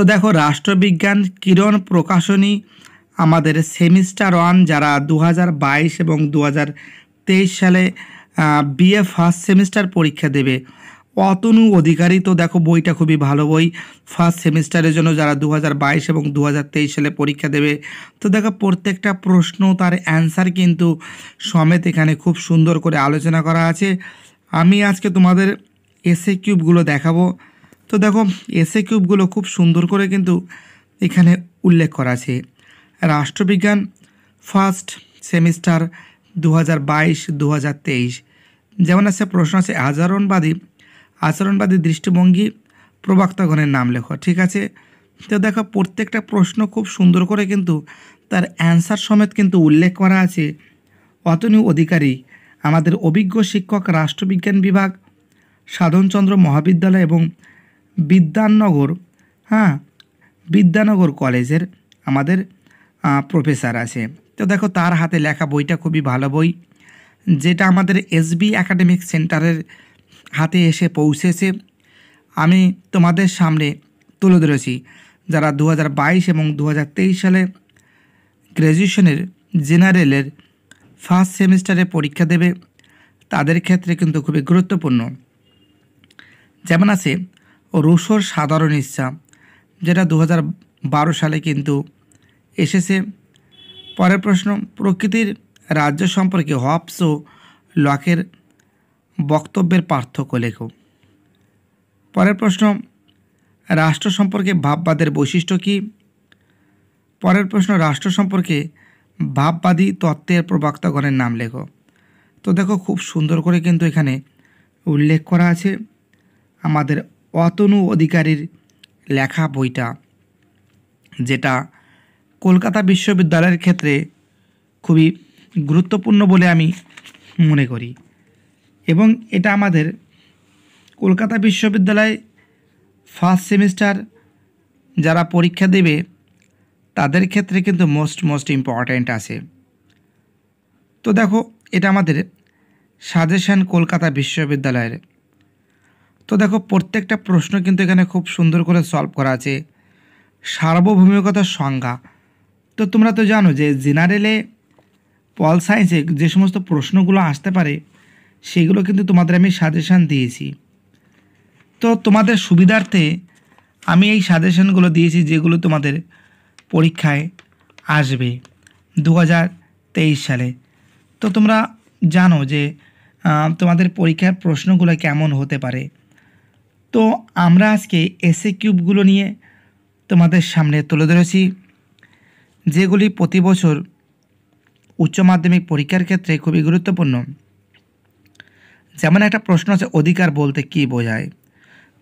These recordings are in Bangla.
তো দেখো রাষ্ট্রবিজ্ঞান কিরণ প্রকাশনী আমাদের সেমিস্টার ওয়ান যারা দু এবং দু সালে বিএ ফার্স্ট সেমিস্টার পরীক্ষা দেবে অতনু অধিকারী তো দেখো বইটা খুবই ভালো বই ফার্স্ট সেমিস্টারের জন্য যারা দু এবং দু সালে পরীক্ষা দেবে তো দেখো প্রত্যেকটা প্রশ্ন তার অ্যান্সার কিন্তু সমেত এখানে খুব সুন্দর করে আলোচনা করা আছে আমি আজকে তোমাদের এসে কিউবগুলো দেখাবো তো দেখো এসে কিউবগুলো খুব সুন্দর করে কিন্তু এখানে উল্লেখ করা আছে রাষ্ট্রবিজ্ঞান ফার্স্ট সেমিস্টার দু হাজার বাইশ দু হাজার তেইশ যেমন আছে প্রশ্ন আছে আচরণবাদী আচরণবাদী দৃষ্টিভঙ্গি প্রবক্তাগণের নাম লেখো ঠিক আছে তো দেখো প্রত্যেকটা প্রশ্ন খুব সুন্দর করে কিন্তু তার অ্যান্সার সমেত কিন্তু উল্লেখ করা আছে অতনীয় অধিকারী আমাদের অভিজ্ঞ শিক্ষক রাষ্ট্রবিজ্ঞান বিভাগ সাধনচন্দ্র মহাবিদ্যালয় এবং বিদ্যানগর হ্যাঁ বিদ্যানগর কলেজের আমাদের প্রফেসর আছে তো দেখো তার হাতে লেখা বইটা খুবই ভালো বই যেটা আমাদের এসবি একাডেমিক সেন্টারের হাতে এসে পৌঁছেছে আমি তোমাদের সামনে তুলে ধরেছি যারা দু এবং দু সালে গ্র্যাজুয়েশনের জেনারেলের ফার্স্ট সেমিস্টারে পরীক্ষা দেবে তাদের ক্ষেত্রে কিন্তু খুবই গুরুত্বপূর্ণ যেমন আছে রুশোর সাধারণ ইচ্ছা যেটা দু সালে কিন্তু এসেছে পরের প্রশ্ন প্রকৃতির রাজ্য সম্পর্কে হপস ও লকের বক্তব্যের পার্থক্য লেখো পরের প্রশ্ন রাষ্ট্র সম্পর্কে ভাববাদের বৈশিষ্ট্য কী পরের প্রশ্ন রাষ্ট্র সম্পর্কে ভাববাদী তত্ত্বের প্রবক্তাগণের নাম লেখো তো দেখো খুব সুন্দর করে কিন্তু এখানে উল্লেখ করা আছে আমাদের অতনু অধিকারীর লেখা বইটা যেটা কলকাতা বিশ্ববিদ্যালয়ের ক্ষেত্রে খুবই গুরুত্বপূর্ণ বলে আমি মনে করি এবং এটা আমাদের কলকাতা বিশ্ববিদ্যালয় ফার্স্ট সেমিস্টার যারা পরীক্ষা দেবে তাদের ক্ষেত্রে কিন্তু মোস্ট মোস্ট ইম্পর্ট্যান্ট আছে তো দেখো এটা আমাদের সাজেশান কলকাতা বিশ্ববিদ্যালয়ের তো দেখো প্রত্যেকটা প্রশ্ন কিন্তু এখানে খুব সুন্দর করে সলভ করা আছে সার্বভৌমিকতার সংজ্ঞা তো তোমরা তো জানো যে জেনারেলে পল সায়েন্সে যে সমস্ত প্রশ্নগুলো আসতে পারে সেগুলো কিন্তু তোমাদের আমি সাজেশান দিয়েছি তো তোমাদের সুবিধার্থে আমি এই সাজেশানগুলো দিয়েছি যেগুলো তোমাদের পরীক্ষায় আসবে দু সালে তো তোমরা জানো যে তোমাদের পরীক্ষার প্রশ্নগুলো কেমন হতে পারে তো আমরা আজকে এসে কিউবগুলো নিয়ে তোমাদের সামনে তুলে ধরেছি যেগুলি প্রতি বছর উচ্চ মাধ্যমিক পরীক্ষার ক্ষেত্রে খুবই গুরুত্বপূর্ণ যেমন একটা প্রশ্ন আছে অধিকার বলতে কী বোঝায়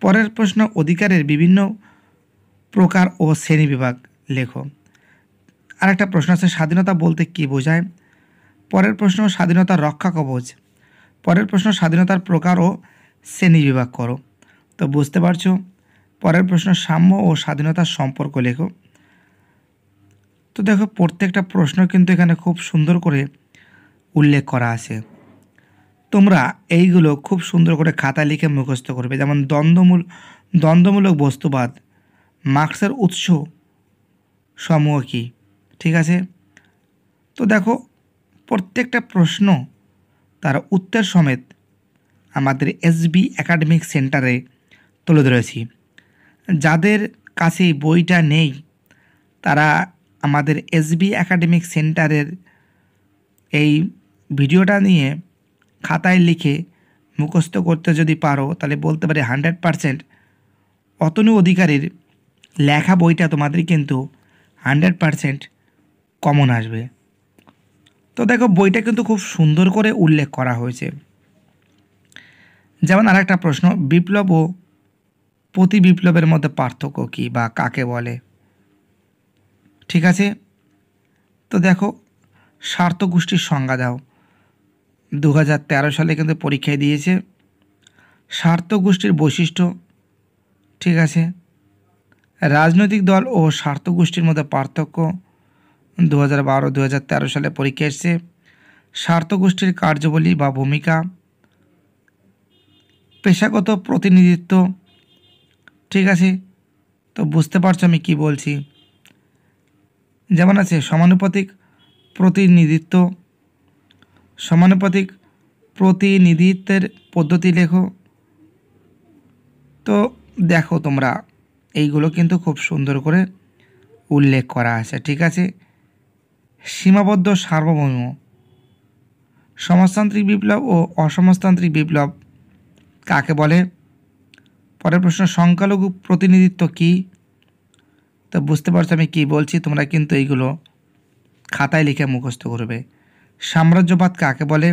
পরের প্রশ্ন অধিকারের বিভিন্ন প্রকার ও শ্রেণী বিভাগ লেখো আর একটা প্রশ্ন আছে স্বাধীনতা বলতে কী বোঝায় পরের প্রশ্ন স্বাধীনতা রক্ষা কবচ পরের প্রশ্ন স্বাধীনতার প্রকার ও শ্রেণী বিভাগ করো তো বুঝতে পারছো পরের প্রশ্ন সাম্য ও স্বাধীনতার সম্পর্ক লেখো তো দেখো প্রত্যেকটা প্রশ্ন কিন্তু এখানে খুব সুন্দর করে উল্লেখ করা আছে তোমরা এইগুলো খুব সুন্দর করে খাতা লিখে মুখস্থ করবে যেমন দ্বন্দ্বমূল দ্বন্দ্বমূলক বস্তুবাদ মার্ক্সের উৎস সমূহ কী ঠিক আছে তো দেখো প্রত্যেকটা প্রশ্ন তার উত্তর সমেত আমাদের এসবি একাডেমিক সেন্টারে তুলে ধরেছি যাদের কাছে বইটা নেই তারা আমাদের এসবি একাডেমিক সেন্টারের এই ভিডিওটা নিয়ে খাতায় লিখে মুখস্থ করতে যদি পারো তাহলে বলতে পারি হান্ড্রেড পারসেন্ট অতনু অধিকারীর লেখা বইটা তোমাদের কিন্তু হান্ড্রেড পারসেন্ট কমন আসবে তো দেখো বইটা কিন্তু খুব সুন্দর করে উল্লেখ করা হয়েছে যেমন আর একটা প্রশ্ন বিপ্লব ও প্রতি বিপ্লবের মধ্যে পার্থক্য কী বা কাকে বলে ঠিক আছে তো দেখো স্বার্থ গোষ্ঠীর সংজ্ঞা দাও দু সালে কিন্তু পরীক্ষায় দিয়েছে স্বার্থ গোষ্ঠীর বৈশিষ্ট্য ঠিক আছে রাজনৈতিক দল ও স্বার্থ গোষ্ঠীর মধ্যে পার্থক্য দু হাজার বারো দু সালে পরীক্ষা এসছে স্বার্থ গোষ্ঠীর কার্যবলী বা ভূমিকা পেশাগত প্রতিনিধিত্ব ঠিক আছে তো বুঝতে পারছো আমি কি বলছি যেমন আছে সমানুপাতিক প্রতিনিধিত্ব সমানুপাতিক প্রতিনিধিত্বের পদ্ধতি লেখো তো দেখো তোমরা এইগুলো কিন্তু খুব সুন্দর করে উল্লেখ করা আছে ঠিক আছে সীমাবদ্ধ সার্বভৌম সমাজতান্ত্রিক বিপ্লব ও অসমাজতান্ত্রিক বিপ্লব কাকে বলে পরের প্রশ্ন সংখ্যালঘু প্রতিনিধিত্ব কি তো বুঝতে পারছো আমি কী বলছি তোমরা কিন্তু এইগুলো খাতায় লিখে মুখস্থ করবে সাম্রাজ্যবাদ কাকে বলে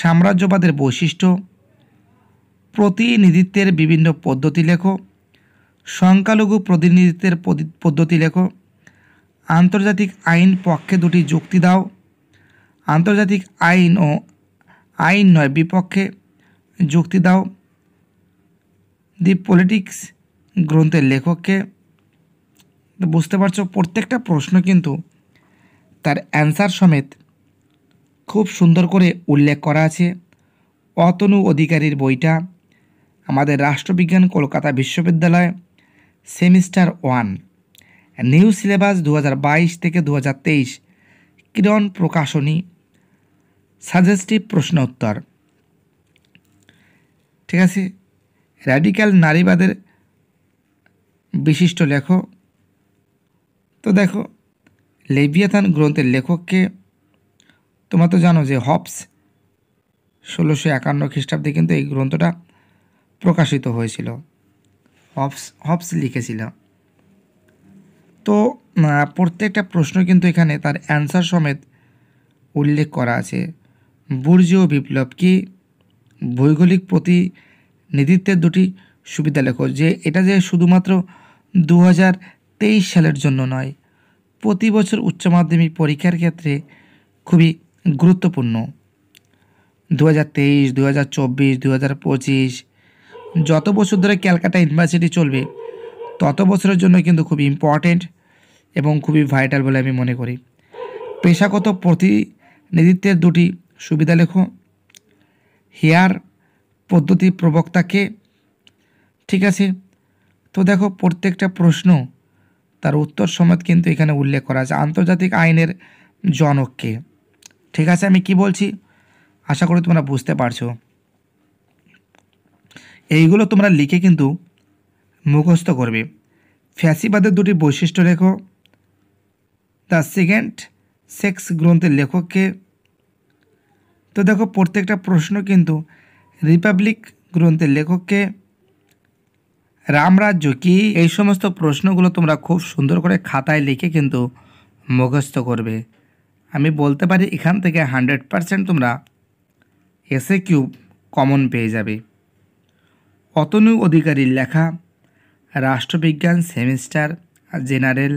সাম্রাজ্যবাদের বৈশিষ্ট্য প্রতিনিধিত্বের বিভিন্ন পদ্ধতি লেখো সংখ্যালঘু প্রতিনিধিত্বের পদ্ধতি লেখো আন্তর্জাতিক আইন পক্ষে দুটি যুক্তি দাও আন্তর্জাতিক আইন ও আইন নয় বিপক্ষে যুক্তি দাও দি পলিটিক্স গ্রন্থের লেখককে বুঝতে পারছো প্রত্যেকটা প্রশ্ন কিন্তু তার অ্যান্সার সমেত খুব সুন্দর করে উল্লেখ করা আছে অতনু অধিকারীর বইটা আমাদের রাষ্ট্রবিজ্ঞান কলকাতা বিশ্ববিদ্যালয় সেমিস্টার ওয়ান নিউ সিলেবাস দু থেকে দু কিরণ প্রকাশনী সাজেস্টিভ প্রশ্ন উত্তর ঠিক আছে র্যাডিক্যাল নারীবাদের বিশিষ্ট লেখক তো দেখো লেবিয়াথান গ্রন্থের লেখককে তোমরা তো জানো যে হপস ষোলোশো একান্ন খ্রিস্টাব্দে কিন্তু এই গ্রন্থটা প্রকাশিত হয়েছিল হপস হপস লিখেছিল তো প্রত্যেকটা প্রশ্ন কিন্তু এখানে তার অ্যান্সার সমেত উল্লেখ করা আছে বুর্জীয় বিপ্লব কি ভৌগোলিক প্রতি নেতৃত্বের দুটি সুবিধা লেখ যে এটা যে শুধুমাত্র দু সালের জন্য নয় প্রতি বছর উচ্চ মাধ্যমিক পরীক্ষার ক্ষেত্রে খুবই গুরুত্বপূর্ণ দু হাজার তেইশ দু হাজার চব্বিশ দু হাজার পঁচিশ যত বছর ধরে ক্যালকাটা ইউনিভার্সিটি চলবে তত বছরের জন্য কিন্তু খুব ইম্পর্টেন্ট এবং খুবই ভাইটাল বলে আমি মনে করি পেশাগত প্রতিনিধিত্বের দুটি সুবিধা লেখ হেয়ার পদ্ধতি প্রবক্তাকে ঠিক আছে তো দেখো প্রত্যেকটা প্রশ্ন তার উত্তর সমেত কিন্তু এখানে উল্লেখ করা আছে আন্তর্জাতিক আইনের জনককে ঠিক আছে আমি কি বলছি আশা করি তোমরা বুঝতে পারছো এইগুলো তোমরা লিখে কিন্তু মুখস্থ করবে ফ্যাসিবাদের দুটি বৈশিষ্ট্য লেখো দ্য সেকেন্ড সেক্স গ্রন্থের লেখককে তো দেখো প্রত্যেকটা প্রশ্ন কিন্তু রিপাবলিক গ্রন্থের লেখককে রামরাজ্য কি এই সমস্ত প্রশ্নগুলো তোমরা খুব সুন্দর করে খাতায় লিখে কিন্তু মুখস্থ করবে আমি বলতে পারি এখান থেকে হান্ড্রেড পারসেন্ট তোমরা এসে কিউব কমন পেয়ে যাবে অতনু অধিকারীর লেখা রাষ্ট্রবিজ্ঞান সেমিস্টার জেনারেল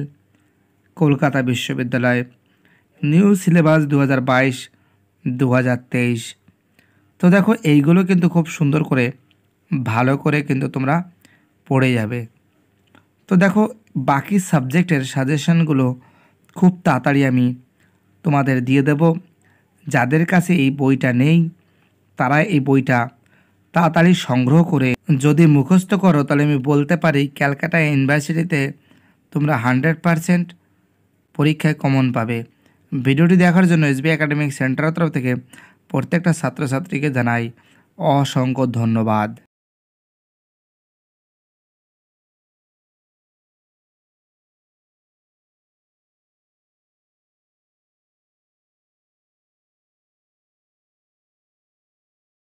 কলকাতা বিশ্ববিদ্যালয় নিউ সিলেবাস দু হাজার বাইশ দু হাজার তেইশ তো দেখো এইগুলো কিন্তু খুব সুন্দর করে ভালো করে কিন্তু তোমরা পড়ে যাবে তো দেখো বাকি সাবজেক্টের সাজেশানগুলো খুব তাড়াতাড়ি আমি তোমাদের দিয়ে দেব যাদের কাছে এই বইটা নেই তারা এই বইটা তাড়াতাড়ি সংগ্রহ করে যদি মুখস্থ করো তাহলে আমি বলতে পারি ক্যালকাটা ইউনিভার্সিটিতে তোমরা হান্ড্রেড পারসেন্ট পরীক্ষায় কমন পাবে ভিডিওটি দেখার জন্য এসবি একাডেমিক সেন্টারের তরফ থেকে প্রত্যেকটা ছাত্রছাত্রীকে জানাই অসংখ্য ধন্যবাদ